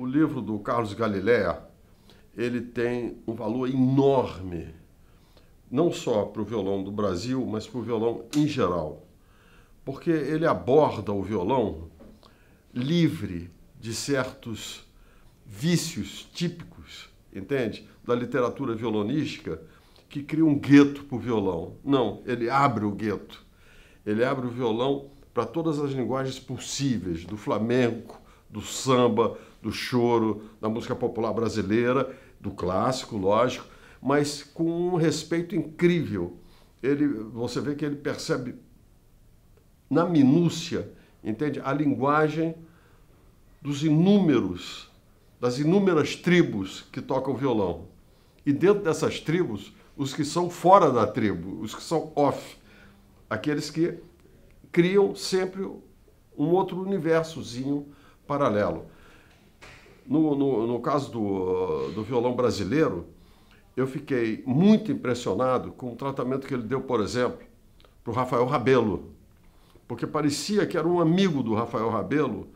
O livro do Carlos Galileia, ele tem um valor enorme, não só para o violão do Brasil, mas para o violão em geral. Porque ele aborda o violão livre de certos vícios típicos, entende? Da literatura violonística que cria um gueto para o violão. Não, ele abre o gueto. Ele abre o violão para todas as linguagens possíveis, do flamenco, do samba, do choro, da música popular brasileira, do clássico, lógico, mas com um respeito incrível. Ele, você vê que ele percebe na minúcia, entende? A linguagem dos inúmeros, das inúmeras tribos que tocam violão. E dentro dessas tribos, os que são fora da tribo, os que são off, aqueles que criam sempre um outro universozinho paralelo. No, no, no caso do, do violão brasileiro, eu fiquei muito impressionado com o tratamento que ele deu, por exemplo, para o Rafael Rabelo, porque parecia que era um amigo do Rafael Rabelo,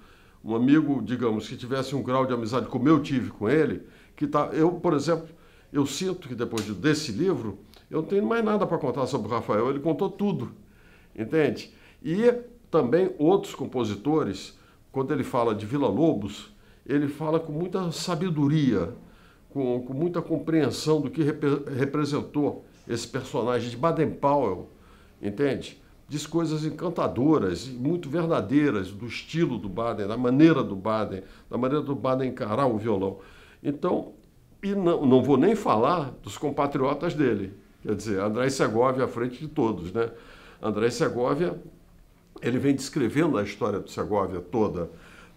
um amigo, digamos, que tivesse um grau de amizade como eu tive com ele, que tá, eu, por exemplo, eu sinto que depois desse livro, eu não tenho mais nada para contar sobre o Rafael, ele contou tudo, entende? E também outros compositores, quando ele fala de Vila Lobos, ele fala com muita sabedoria, com, com muita compreensão do que representou esse personagem de Baden Powell, entende? Diz coisas encantadoras e muito verdadeiras do estilo do Baden, da maneira do Baden, da maneira do Baden encarar o violão. Então, e não, não vou nem falar dos compatriotas dele, quer dizer, André Segovia à frente de todos, né? André Segovia, ele vem descrevendo a história do Segovia toda,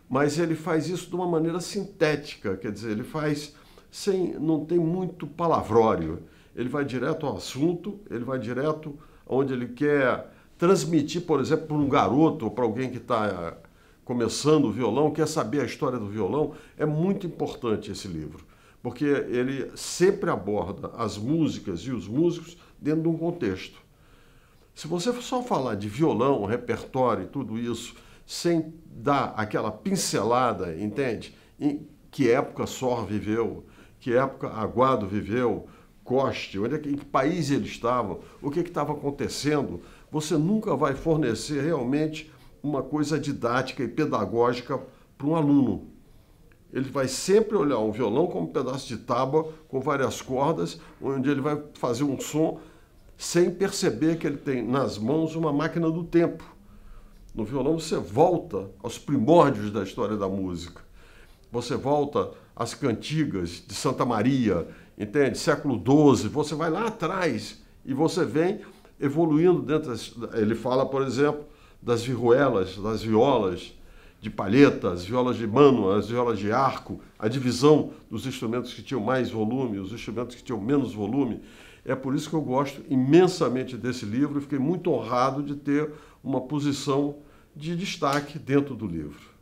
mas ele faz isso de uma maneira sintética, quer dizer, ele faz sem não tem muito palavrório. Ele vai direto ao assunto, ele vai direto onde ele quer transmitir, por exemplo, para um garoto ou para alguém que está eh, começando o violão, quer saber a história do violão, é muito importante esse livro, porque ele sempre aborda as músicas e os músicos dentro de um contexto. Se você só falar de violão, repertório e tudo isso, sem dar aquela pincelada, entende? Em que época Sor viveu, que época Aguado viveu, Coste, onde, é em que país ele estava? o é que estava acontecendo, você nunca vai fornecer realmente uma coisa didática e pedagógica para um aluno. Ele vai sempre olhar um violão como um pedaço de tábua com várias cordas, onde ele vai fazer um som sem perceber que ele tem nas mãos uma máquina do tempo. No violão você volta aos primórdios da história da música. Você volta às cantigas de Santa Maria, entende? Século XII. Você vai lá atrás e você vem evoluindo dentro. Das... Ele fala, por exemplo, das viruelas, das violas de palheta, as violas de mano, as violas de arco, a divisão dos instrumentos que tinham mais volume, os instrumentos que tinham menos volume. É por isso que eu gosto imensamente desse livro e fiquei muito honrado de ter uma posição de destaque dentro do livro.